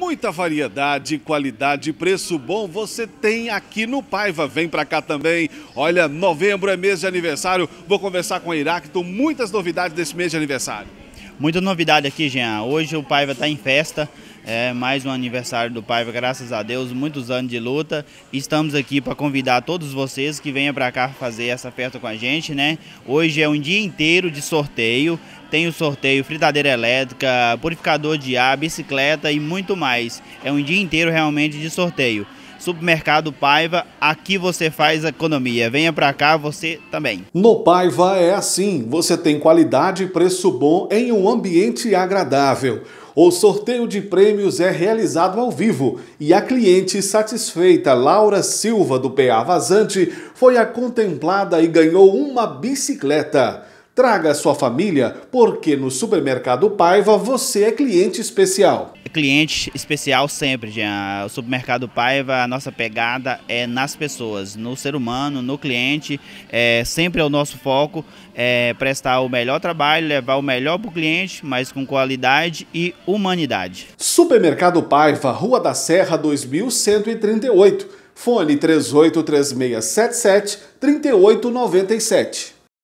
Muita variedade, qualidade, preço bom você tem aqui no Paiva. Vem para cá também. Olha, novembro é mês de aniversário. Vou conversar com a Iracto. Muitas novidades desse mês de aniversário. Muita novidade aqui, Jean. Hoje o Paiva está em festa. É mais um aniversário do Paiva, graças a Deus, muitos anos de luta. Estamos aqui para convidar todos vocês que venham para cá fazer essa festa com a gente, né? Hoje é um dia inteiro de sorteio. Tem o sorteio fritadeira elétrica, purificador de ar, bicicleta e muito mais. É um dia inteiro realmente de sorteio. Supermercado Paiva, aqui você faz economia. Venha para cá você também. No Paiva é assim, você tem qualidade e preço bom em um ambiente agradável. O sorteio de prêmios é realizado ao vivo e a cliente satisfeita Laura Silva do PA Vazante foi a contemplada e ganhou uma bicicleta. Traga sua família, porque no Supermercado Paiva você é cliente especial. Cliente especial sempre, Jean. O Supermercado Paiva, a nossa pegada é nas pessoas, no ser humano, no cliente. É, sempre é o nosso foco é, prestar o melhor trabalho, levar o melhor para o cliente, mas com qualidade e humanidade. Supermercado Paiva, Rua da Serra 2138. Fone 383677 3897.